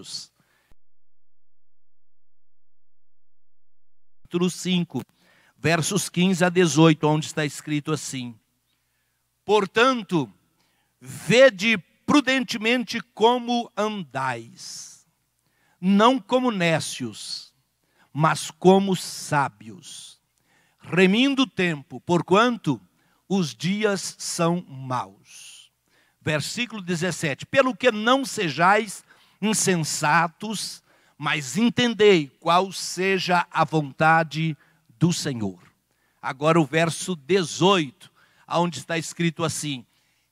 Coríntios. Capítulo 5, versos 15 a 18, onde está escrito assim: Portanto, vede prudentemente como andais, não como nécios, mas como sábios, remindo o tempo, porquanto os dias são maus. Versículo 17: Pelo que não sejais insensatos, mas entendei qual seja a vontade do Senhor. Agora o verso 18, aonde está escrito assim: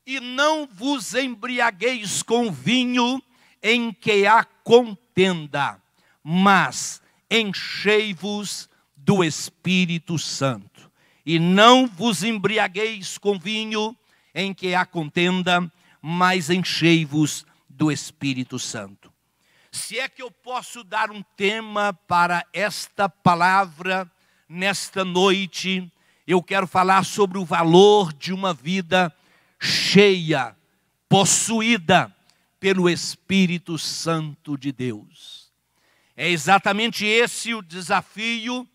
E não vos embriagueis com vinho em que há contenda, mas enchei-vos do Espírito Santo. E não vos embriagueis com vinho em que há contenda, mas enchei-vos do Espírito Santo. Se é que eu posso dar um tema para esta palavra nesta noite, eu quero falar sobre o valor de uma vida cheia, possuída pelo Espírito Santo de Deus. É exatamente esse o desafio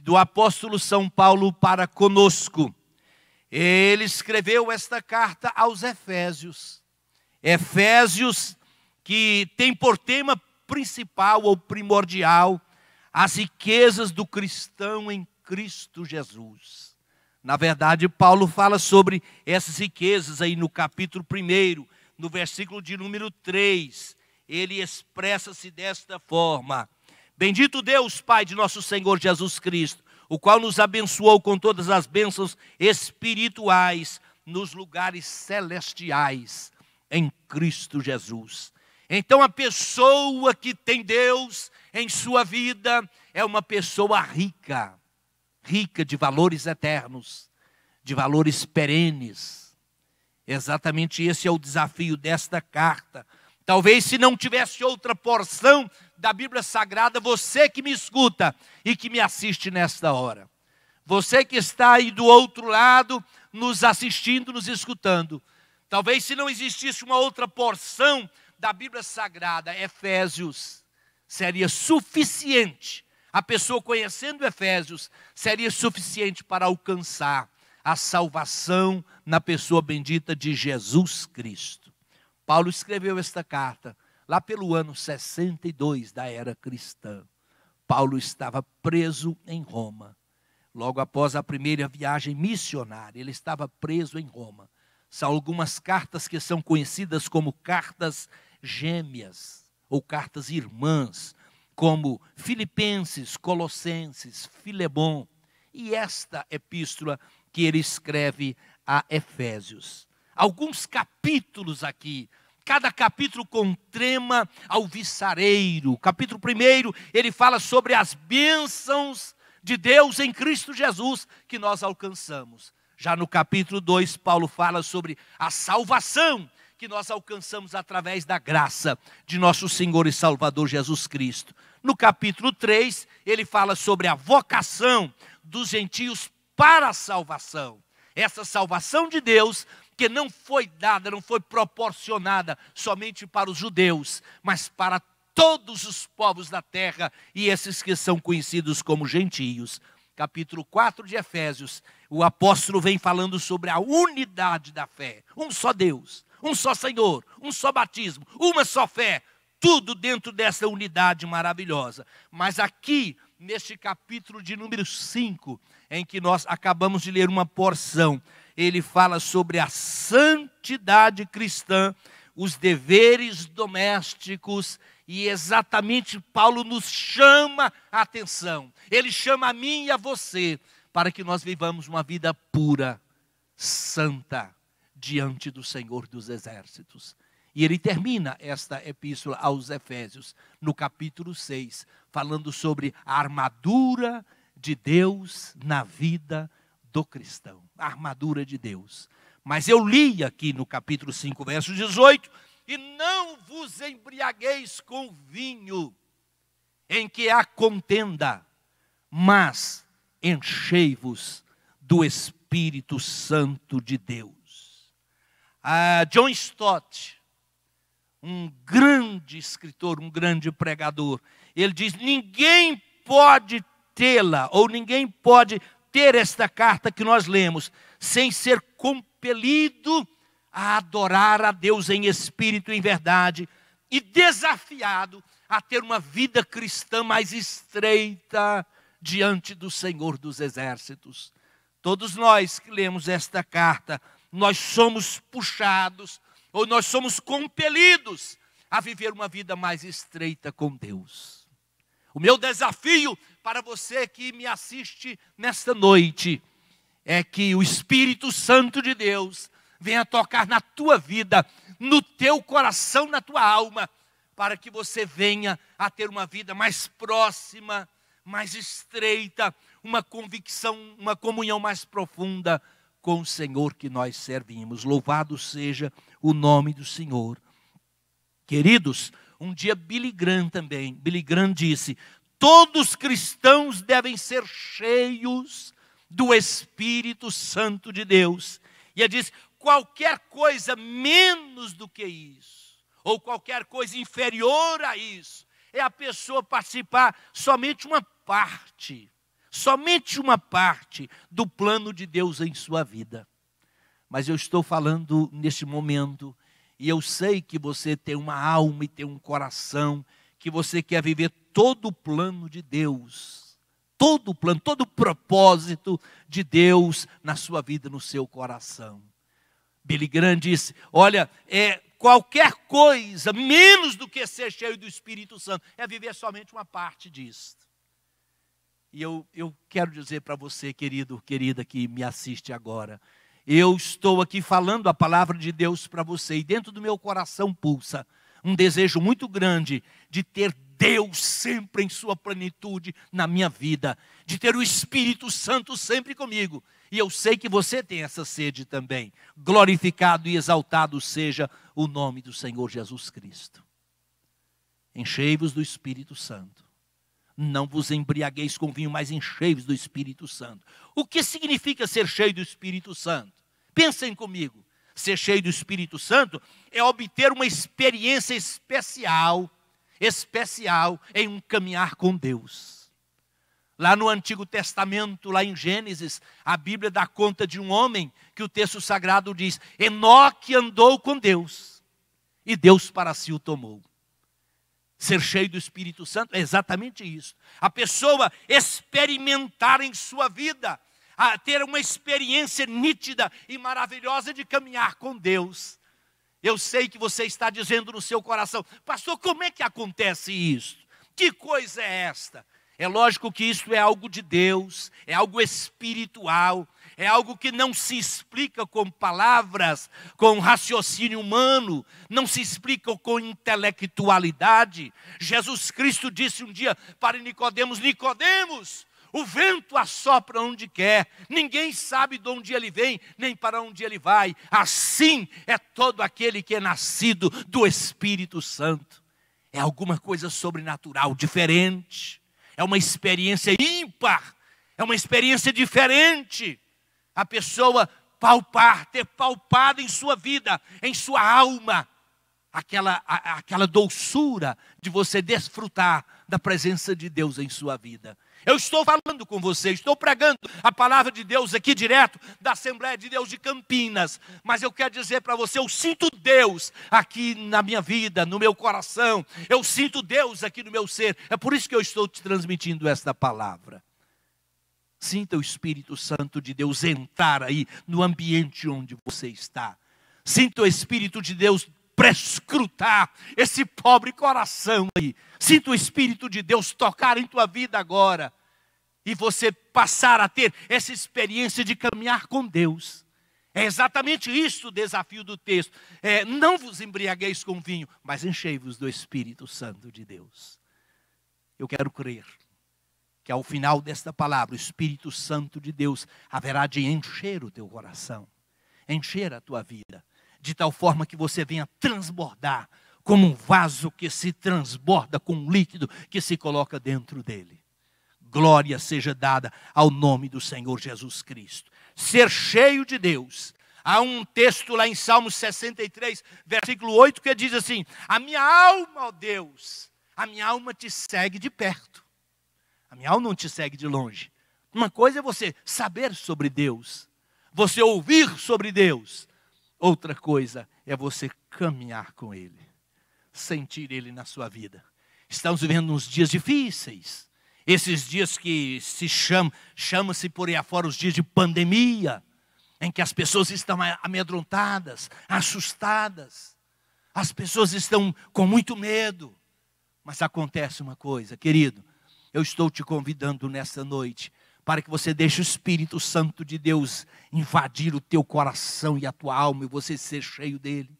do apóstolo São Paulo para conosco. Ele escreveu esta carta aos Efésios. Efésios, que tem por tema principal ou primordial as riquezas do cristão em Cristo Jesus. Na verdade, Paulo fala sobre essas riquezas aí no capítulo 1, no versículo de número 3. Ele expressa-se desta forma: Bendito Deus, Pai de nosso Senhor Jesus Cristo, o qual nos abençoou com todas as bênçãos espirituais nos lugares celestiais em Cristo Jesus. Então, a pessoa que tem Deus em sua vida é uma pessoa rica, rica de valores eternos, de valores perenes. Exatamente esse é o desafio desta carta. Talvez se não tivesse outra porção da Bíblia Sagrada, você que me escuta e que me assiste nesta hora, você que está aí do outro lado, nos assistindo, nos escutando, Talvez se não existisse uma outra porção da Bíblia Sagrada, Efésios, seria suficiente. A pessoa conhecendo Efésios seria suficiente para alcançar a salvação na pessoa bendita de Jesus Cristo. Paulo escreveu esta carta lá pelo ano 62 da era cristã. Paulo estava preso em Roma. Logo após a primeira viagem missionária, ele estava preso em Roma. São algumas cartas que são conhecidas como cartas gêmeas ou cartas irmãs, como Filipenses, Colossenses, Filemon e esta epístola que ele escreve a Efésios. Alguns capítulos aqui, cada capítulo com trema ao viçareiro. Capítulo 1, ele fala sobre as bênçãos de Deus em Cristo Jesus que nós alcançamos. Já no capítulo 2, Paulo fala sobre a salvação que nós alcançamos através da graça de nosso Senhor e Salvador Jesus Cristo. No capítulo 3, ele fala sobre a vocação dos gentios para a salvação. Essa salvação de Deus que não foi dada, não foi proporcionada somente para os judeus, mas para todos os povos da terra e esses que são conhecidos como gentios. Capítulo 4 de Efésios o apóstolo vem falando sobre a unidade da fé. Um só Deus, um só Senhor, um só batismo, uma só fé. Tudo dentro dessa unidade maravilhosa. Mas aqui, neste capítulo de número 5, em que nós acabamos de ler uma porção, ele fala sobre a santidade cristã, os deveres domésticos e exatamente Paulo nos chama a atenção. Ele chama a mim e a você para que nós vivamos uma vida pura, santa, diante do Senhor dos Exércitos. E ele termina esta epístola aos Efésios, no capítulo 6, falando sobre a armadura de Deus na vida do cristão. A armadura de Deus. Mas eu li aqui no capítulo 5, verso 18: E não vos embriagueis com vinho, em que há contenda, mas enchei-vos do Espírito Santo de Deus. Ah, John Stott, um grande escritor, um grande pregador, ele diz: ninguém pode tê-la, ou ninguém pode ter esta carta que nós lemos, sem ser compelido a adorar a Deus em espírito e em verdade, e desafiado a ter uma vida cristã mais estreita, diante do Senhor dos Exércitos. Todos nós que lemos esta carta, nós somos puxados ou nós somos compelidos a viver uma vida mais estreita com Deus. O meu desafio para você que me assiste nesta noite é que o Espírito Santo de Deus venha tocar na tua vida, no teu coração, na tua alma, para que você venha a ter uma vida mais próxima mais estreita, uma convicção, uma comunhão mais profunda com o Senhor que nós servimos. Louvado seja o nome do Senhor. Queridos, um dia Billy Graham também, Billy Graham disse: todos cristãos devem ser cheios do Espírito Santo de Deus. E ele disse: qualquer coisa menos do que isso, ou qualquer coisa inferior a isso, é a pessoa participar somente uma parte, somente uma parte do plano de Deus em sua vida. Mas eu estou falando neste momento, e eu sei que você tem uma alma e tem um coração, que você quer viver todo o plano de Deus, todo o plano, todo o propósito de Deus na sua vida, no seu coração. Billy Graham disse: Olha, é, qualquer coisa, menos do que ser cheio do Espírito Santo, é viver somente uma parte disso. E eu, eu quero dizer para você, querido, querida, que me assiste agora. Eu estou aqui falando a palavra de Deus para você, e dentro do meu coração pulsa um desejo muito grande de ter Deus sempre em sua plenitude na minha vida, de ter o Espírito Santo sempre comigo. E eu sei que você tem essa sede também. Glorificado e exaltado seja o nome do Senhor Jesus Cristo. Enchei-vos do Espírito Santo não vos embriagueis com vinho, mas enchei-vos do Espírito Santo. O que significa ser cheio do Espírito Santo? Pensem comigo. Ser cheio do Espírito Santo é obter uma experiência especial, especial em um caminhar com Deus. Lá no Antigo Testamento, lá em Gênesis, a Bíblia dá conta de um homem que o texto sagrado diz: Enoque andou com Deus e Deus para si o tomou. Ser cheio do Espírito Santo é exatamente isso. A pessoa experimentar em sua vida, a ter uma experiência nítida e maravilhosa de caminhar com Deus. Eu sei que você está dizendo no seu coração, pastor, como é que acontece isso? Que coisa é esta? É lógico que isso é algo de Deus, é algo espiritual, é algo que não se explica com palavras, com raciocínio humano, não se explica com intelectualidade. Jesus Cristo disse um dia para Nicodemos: Nicodemos, o vento assopra onde quer, ninguém sabe de onde ele vem, nem para onde ele vai. Assim é todo aquele que é nascido do Espírito Santo. É alguma coisa sobrenatural, diferente. É uma experiência ímpar, é uma experiência diferente a pessoa palpar, ter palpado em sua vida, em sua alma, aquela, a, aquela doçura de você desfrutar da presença de Deus em sua vida. Eu estou falando com você, estou pregando a palavra de Deus aqui direto da Assembleia de Deus de Campinas, mas eu quero dizer para você: eu sinto Deus aqui na minha vida, no meu coração, eu sinto Deus aqui no meu ser, é por isso que eu estou te transmitindo esta palavra. Sinta o Espírito Santo de Deus entrar aí no ambiente onde você está. Sinta o Espírito de Deus prescrutar esse pobre coração aí. Sinta o Espírito de Deus tocar em tua vida agora. E você passar a ter essa experiência de caminhar com Deus. É exatamente isso o desafio do texto. É, não vos embriagueis com vinho, mas enchei-vos do Espírito Santo de Deus. Eu quero crer que ao final desta palavra, o Espírito Santo de Deus haverá de encher o teu coração, encher a tua vida, de tal forma que você venha transbordar como um vaso que se transborda com um líquido que se coloca dentro dele. Glória seja dada ao nome do Senhor Jesus Cristo. Ser cheio de Deus. Há um texto lá em Salmos 63, versículo 8, que diz assim: A minha alma, ó Deus, a minha alma te segue de perto. A minha alma não te segue de longe. Uma coisa é você saber sobre Deus, você ouvir sobre Deus. Outra coisa é você caminhar com Ele, sentir Ele na sua vida. Estamos vivendo uns dias difíceis, esses dias que se chamam, chama-se por aí afora os dias de pandemia, em que as pessoas estão amedrontadas, assustadas, as pessoas estão com muito medo. Mas acontece uma coisa, querido, eu estou te convidando nessa noite para que você deixe o Espírito Santo de Deus invadir o teu coração e a tua alma e você ser cheio dele.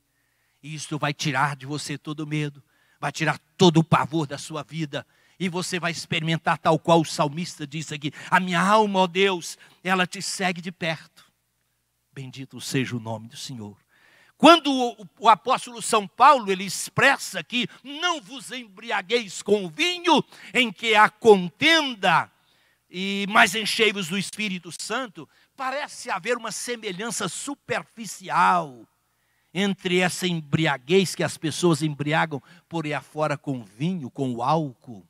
E isso vai tirar de você todo o medo, vai tirar todo o pavor da sua vida. E você vai experimentar tal qual o salmista disse aqui: A minha alma, ó Deus, ela te segue de perto. Bendito seja o nome do Senhor. Quando o, apóstolo São Paulo ele expressa que não vos embriagueis com vinho em que há contenda, e mas enchei-vos do Espírito Santo, parece haver uma semelhança superficial entre essa embriaguez que as pessoas embriagam por aí afora com vinho, com álcool,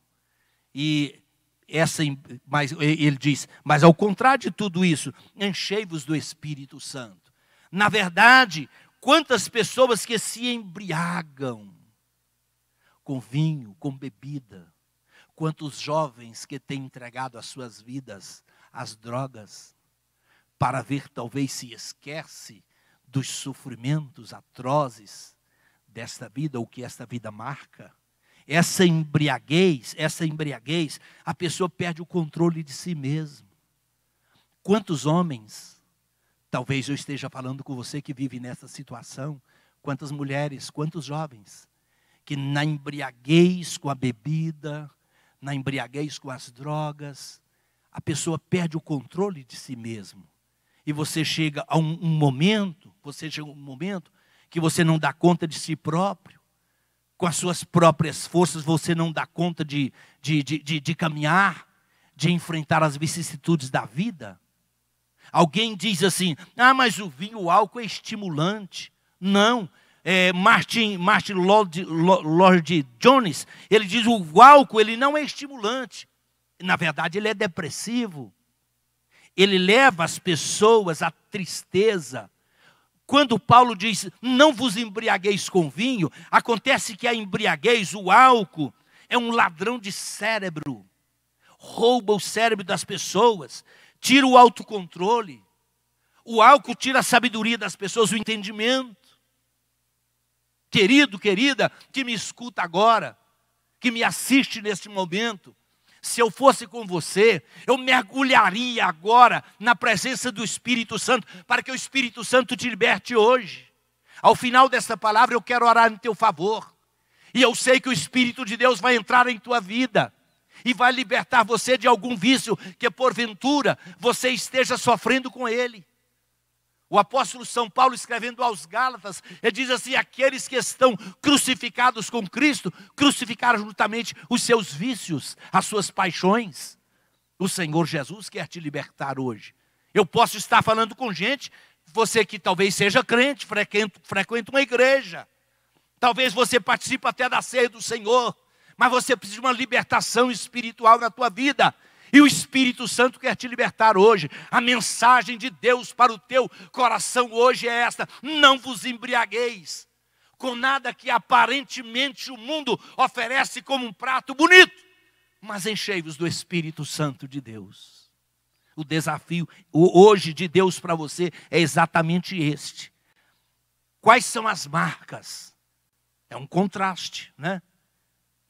e essa, mas ele diz, mas ao contrário de tudo isso, enchei-vos do Espírito Santo. Na verdade, Quantas pessoas que se embriagam com vinho, com bebida. Quantos jovens que têm entregado as suas vidas às drogas para ver talvez se esquece dos sofrimentos atrozes desta vida, ou que esta vida marca. Essa embriaguez, essa embriaguez, a pessoa perde o controle de si mesmo. Quantos homens Talvez eu esteja falando com você que vive nessa situação. Quantas mulheres, quantos jovens que na embriaguez com a bebida, na embriaguez com as drogas, a pessoa perde o controle de si mesmo. E você chega a um, um momento, você chega a um momento que você não dá conta de si próprio com as suas próprias forças você não dá conta de, de, de, de, de caminhar, de enfrentar as vicissitudes da vida. Alguém diz assim: ah, mas o vinho, o álcool é estimulante. Não. É, Martin, Martin Lord, Lord Jones, ele diz o álcool ele não é estimulante. Na verdade, ele é depressivo. Ele leva as pessoas à tristeza. Quando Paulo diz, não vos embriagueis com vinho, acontece que a embriaguez, o álcool, é um ladrão de cérebro. Rouba o cérebro das pessoas tira o autocontrole. O álcool tira a sabedoria das pessoas, o entendimento. Querido, querida, que me escuta agora, que me assiste neste momento, se eu fosse com você, eu mergulharia agora na presença do Espírito Santo, para que o Espírito Santo te liberte hoje. Ao final dessa palavra, eu quero orar em teu favor. E eu sei que o Espírito de Deus vai entrar em tua vida e vai libertar você de algum vício que porventura você esteja sofrendo com ele. O apóstolo São Paulo, escrevendo aos Gálatas, ele diz assim: aqueles que estão crucificados com Cristo, crucificaram juntamente os seus vícios, as suas paixões. O Senhor Jesus quer te libertar hoje. Eu posso estar falando com gente, você que talvez seja crente, frequenta, frequenta uma igreja, talvez você participe até da ceia do Senhor, mas você precisa de uma libertação espiritual na tua vida. E o Espírito Santo quer te libertar hoje. A mensagem de Deus para o teu coração hoje é esta: não vos embriagueis com nada que aparentemente o mundo oferece como um prato bonito, mas enchei-vos do Espírito Santo de Deus. O desafio hoje de Deus para você é exatamente este. Quais são as marcas? É um contraste, né?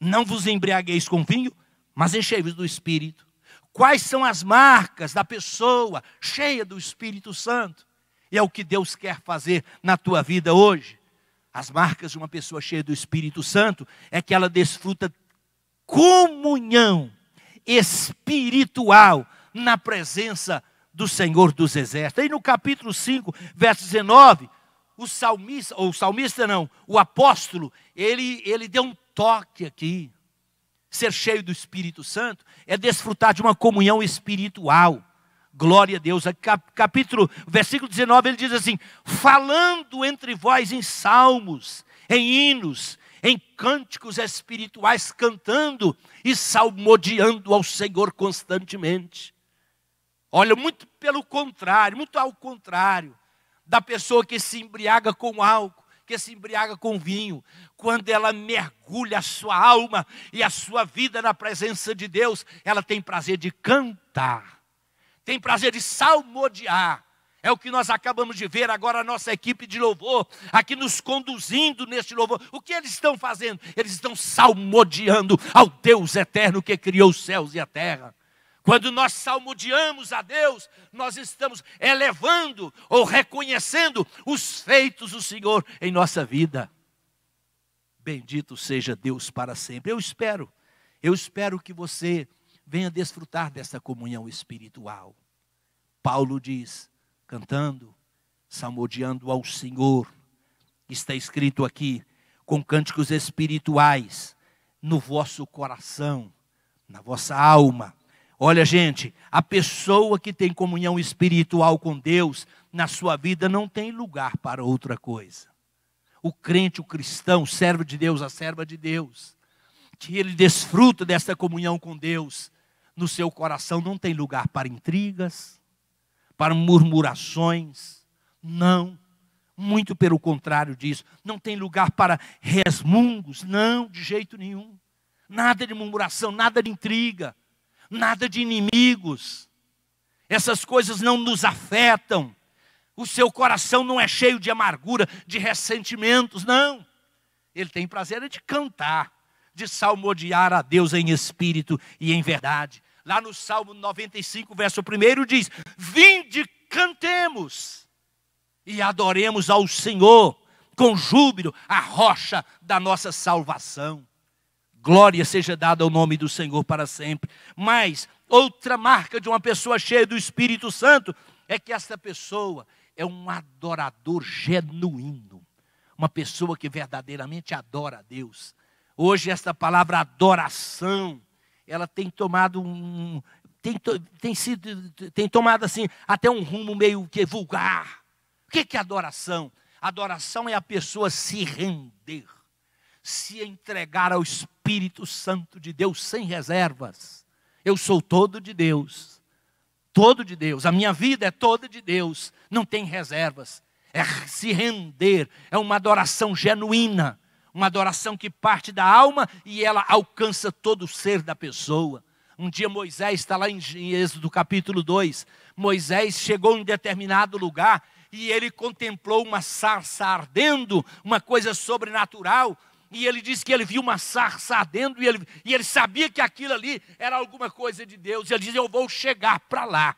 Não vos embriagueis com vinho, mas enchei-vos do Espírito. Quais são as marcas da pessoa cheia do Espírito Santo? E é o que Deus quer fazer na tua vida hoje. As marcas de uma pessoa cheia do Espírito Santo é que ela desfruta comunhão espiritual na presença do Senhor dos Exércitos. E no capítulo 5, verso 19, o salmista, ou o salmista não, o apóstolo, ele, ele deu um toque aqui. Ser cheio do Espírito Santo é desfrutar de uma comunhão espiritual. Glória a Deus. Capítulo, versículo 19, ele diz assim: falando entre vós em salmos, em hinos, em cânticos espirituais, cantando e salmodiando ao Senhor constantemente. Olha, muito pelo contrário, muito ao contrário da pessoa que se embriaga com álcool que se embriaga com vinho, quando ela mergulha a sua alma e a sua vida na presença de Deus, ela tem prazer de cantar, tem prazer de salmodiar. É o que nós acabamos de ver agora a nossa equipe de louvor aqui nos conduzindo neste louvor. O que eles estão fazendo? Eles estão salmodiando ao Deus eterno que criou os céus e a terra. Quando nós salmodiamos a Deus, nós estamos elevando ou reconhecendo os feitos do Senhor em nossa vida. Bendito seja Deus para sempre. Eu espero, eu espero que você venha desfrutar dessa comunhão espiritual. Paulo diz, cantando, salmodiando ao Senhor, está escrito aqui, com cânticos espirituais, no vosso coração, na vossa alma Olha, gente, a pessoa que tem comunhão espiritual com Deus na sua vida não tem lugar para outra coisa. O crente, o cristão, o servo de Deus, a serva de Deus, que ele desfruta dessa comunhão com Deus, no seu coração não tem lugar para intrigas, para murmurações, não. Muito pelo contrário disso. Não tem lugar para resmungos, não, de jeito nenhum. Nada de murmuração, nada de intriga nada de inimigos. Essas coisas não nos afetam. O seu coração não é cheio de amargura, de ressentimentos, não. Ele tem prazer é de cantar, de salmodiar a Deus em espírito e em verdade. Lá no Salmo 95, verso 1 diz: Vinde, cantemos e adoremos ao Senhor com júbilo, a rocha da nossa salvação. Glória seja dada ao nome do Senhor para sempre. Mas outra marca de uma pessoa cheia do Espírito Santo é que essa pessoa é um adorador genuíno, uma pessoa que verdadeiramente adora a Deus. Hoje esta palavra adoração, ela tem tomado um tem, tem sido tem tomado assim até um rumo meio que vulgar. O que é, é adoração? Adoração é a pessoa se render se entregar ao Espírito Santo de Deus sem reservas. Eu sou todo de Deus, todo de Deus, a minha vida é toda de Deus, não tem reservas. É se render, é uma adoração genuína, uma adoração que parte da alma e ela alcança todo o ser da pessoa. Um dia Moisés está lá em Êxodo capítulo 2. Moisés chegou em determinado lugar e ele contemplou uma sarça ardendo, uma coisa sobrenatural, e ele disse que ele viu uma sarça ardendo, e ele, e ele sabia que aquilo ali era alguma coisa de Deus. E ele diz: Eu vou chegar para lá,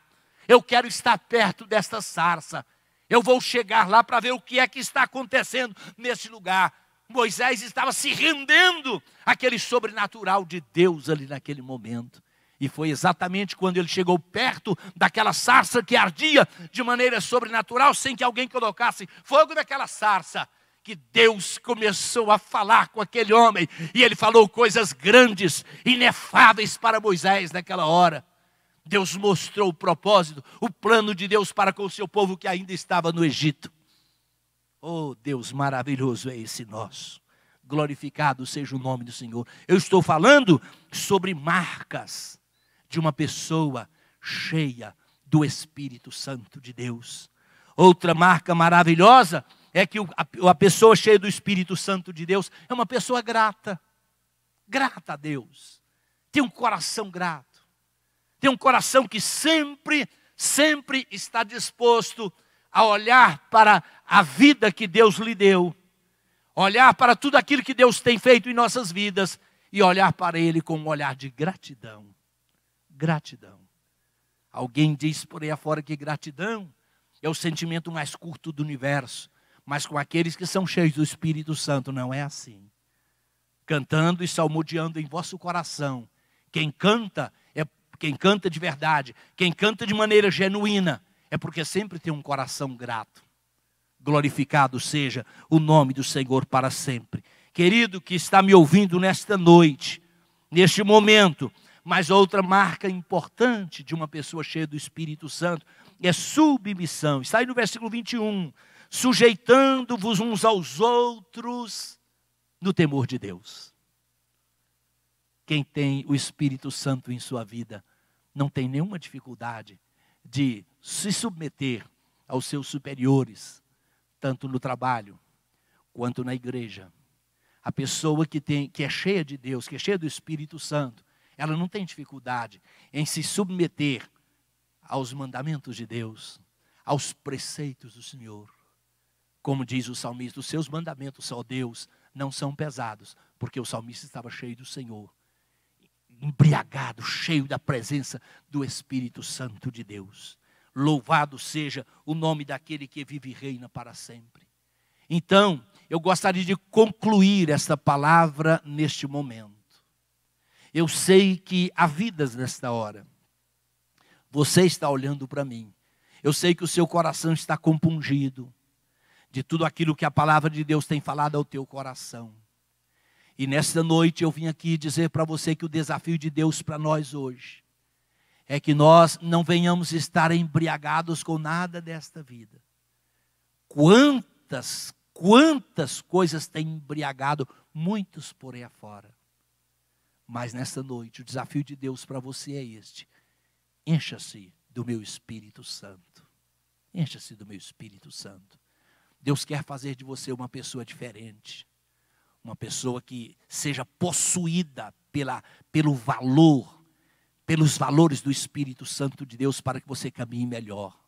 eu quero estar perto desta sarça, eu vou chegar lá para ver o que é que está acontecendo nesse lugar. Moisés estava se rendendo àquele sobrenatural de Deus ali naquele momento. E foi exatamente quando ele chegou perto daquela sarça que ardia de maneira sobrenatural, sem que alguém colocasse fogo naquela sarça que Deus começou a falar com aquele homem, e ele falou coisas grandes, inefáveis para Moisés naquela hora. Deus mostrou o propósito, o plano de Deus para com o seu povo que ainda estava no Egito. Oh, Deus maravilhoso é esse nosso. Glorificado seja o nome do Senhor. Eu estou falando sobre marcas de uma pessoa cheia do Espírito Santo de Deus. Outra marca maravilhosa é que a pessoa cheia do Espírito Santo de Deus é uma pessoa grata, grata a Deus, tem um coração grato, tem um coração que sempre, sempre está disposto a olhar para a vida que Deus lhe deu, olhar para tudo aquilo que Deus tem feito em nossas vidas e olhar para Ele com um olhar de gratidão. Gratidão. Alguém diz por aí afora que gratidão é o sentimento mais curto do universo. Mas com aqueles que são cheios do Espírito Santo não é assim. Cantando e salmodiando em vosso coração. Quem canta é quem canta de verdade, quem canta de maneira genuína, é porque sempre tem um coração grato. Glorificado seja o nome do Senhor para sempre. Querido que está me ouvindo nesta noite, neste momento, mas outra marca importante de uma pessoa cheia do Espírito Santo é submissão. Está aí no versículo 21 sujeitando-vos uns aos outros no temor de Deus. Quem tem o Espírito Santo em sua vida não tem nenhuma dificuldade de se submeter aos seus superiores, tanto no trabalho quanto na igreja. A pessoa que, tem, que é cheia de Deus, que é cheia do Espírito Santo, ela não tem dificuldade em se submeter aos mandamentos de Deus, aos preceitos do Senhor. Como diz o salmista, os seus mandamentos, ó Deus, não são pesados, porque o salmista estava cheio do Senhor, embriagado, cheio da presença do Espírito Santo de Deus. Louvado seja o nome daquele que vive e reina para sempre. Então, eu gostaria de concluir esta palavra neste momento. Eu sei que há vidas nesta hora. Você está olhando para mim. Eu sei que o seu coração está compungido de tudo aquilo que a palavra de Deus tem falado ao teu coração. E nesta noite eu vim aqui dizer para você que o desafio de Deus para nós hoje é que nós não venhamos estar embriagados com nada desta vida. Quantas, quantas coisas tem embriagado muitos por aí afora. Mas nesta noite o desafio de Deus para você é este: encha-se do meu Espírito Santo. Encha-se do meu Espírito Santo. Deus quer fazer de você uma pessoa diferente, uma pessoa que seja possuída pela, pelo valor, pelos valores do Espírito Santo de Deus para que você caminhe melhor.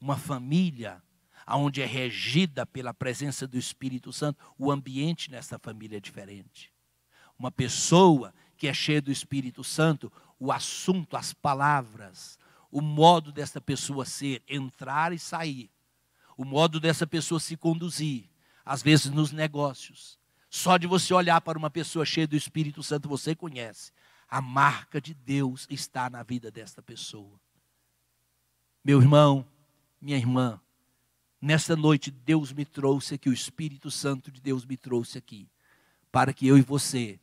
Uma família onde é regida pela presença do Espírito Santo, o ambiente nessa família é diferente. Uma pessoa que é cheia do Espírito Santo, o assunto, as palavras, o modo dessa pessoa ser, entrar e sair, o modo dessa pessoa se conduzir, às vezes nos negócios. Só de você olhar para uma pessoa cheia do Espírito Santo, você conhece. A marca de Deus está na vida desta pessoa. Meu irmão, minha irmã, nesta noite Deus me trouxe aqui, o Espírito Santo de Deus me trouxe aqui, para que eu e você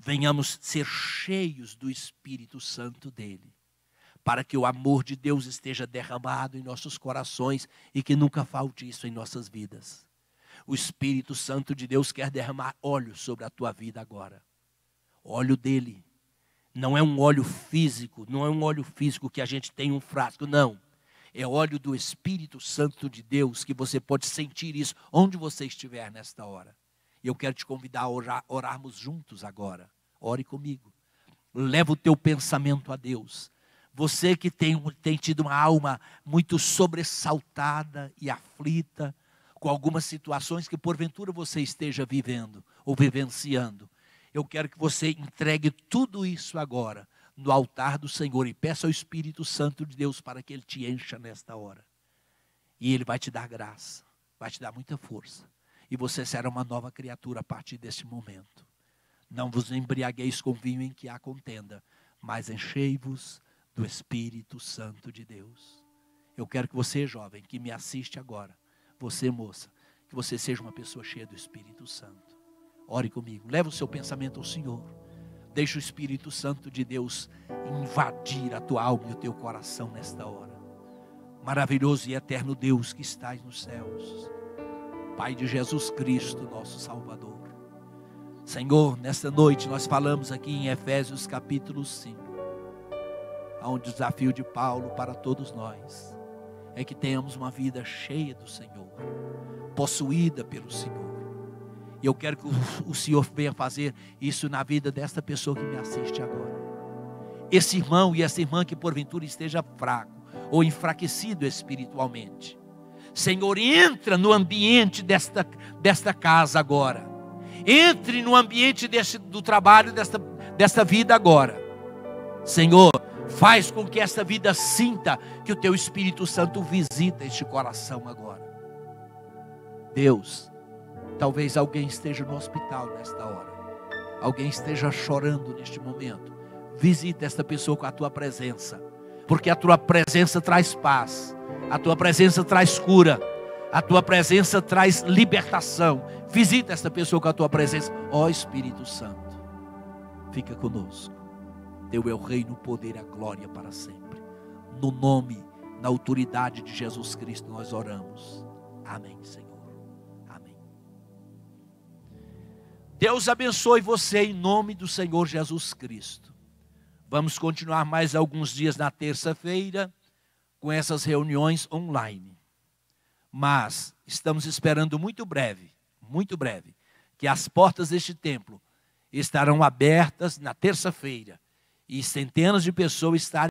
venhamos ser cheios do Espírito Santo dele para que o amor de Deus esteja derramado em nossos corações e que nunca falte isso em nossas vidas. O Espírito Santo de Deus quer derramar óleo sobre a tua vida agora. Óleo dele. Não é um óleo físico, não é um óleo físico que a gente tem um frasco, não. É óleo do Espírito Santo de Deus que você pode sentir isso onde você estiver nesta hora. E eu quero te convidar a orar, orarmos juntos agora. Ore comigo. Leva o teu pensamento a Deus. Você que tem, tem tido uma alma muito sobressaltada e aflita com algumas situações que porventura você esteja vivendo ou vivenciando. Eu quero que você entregue tudo isso agora no altar do Senhor e peça ao Espírito Santo de Deus para que ele te encha nesta hora. E ele vai te dar graça, vai te dar muita força. E você será uma nova criatura a partir desse momento. Não vos embriagueis com vinho em que há contenda, mas enchei-vos do Espírito Santo de Deus. Eu quero que você, jovem, que me assiste agora, você, moça, que você seja uma pessoa cheia do Espírito Santo. Ore comigo, leve o seu pensamento ao Senhor. Deixa o Espírito Santo de Deus invadir a tua alma e o teu coração nesta hora. Maravilhoso e eterno Deus que estás nos céus, Pai de Jesus Cristo, nosso Salvador. Senhor, nesta noite nós falamos aqui em Efésios capítulo 5 um desafio de Paulo para todos nós é que tenhamos uma vida cheia do Senhor, possuída pelo Senhor. E eu quero que o Senhor venha fazer isso na vida desta pessoa que me assiste agora. Esse irmão e essa irmã que porventura esteja fraco ou enfraquecido espiritualmente. Senhor, entra no ambiente desta, desta casa agora. Entre no ambiente deste, do trabalho, desta, desta vida agora. Senhor, Faz com que esta vida sinta que o teu Espírito Santo visita este coração agora. Deus, talvez alguém esteja no hospital nesta hora. Alguém esteja chorando neste momento. Visita esta pessoa com a tua presença, porque a tua presença traz paz, a tua presença traz cura, a tua presença traz libertação. Visita esta pessoa com a tua presença, ó oh, Espírito Santo. Fica conosco. Teu é o reino, o poder e a glória para sempre. No nome, na autoridade de Jesus Cristo nós oramos. Amém, Senhor. Amém. Deus abençoe você em nome do Senhor Jesus Cristo. Vamos continuar mais alguns dias na terça-feira com essas reuniões online. Mas estamos esperando muito breve, muito breve, que as portas deste templo estarão abertas na terça-feira e centenas de pessoas estarem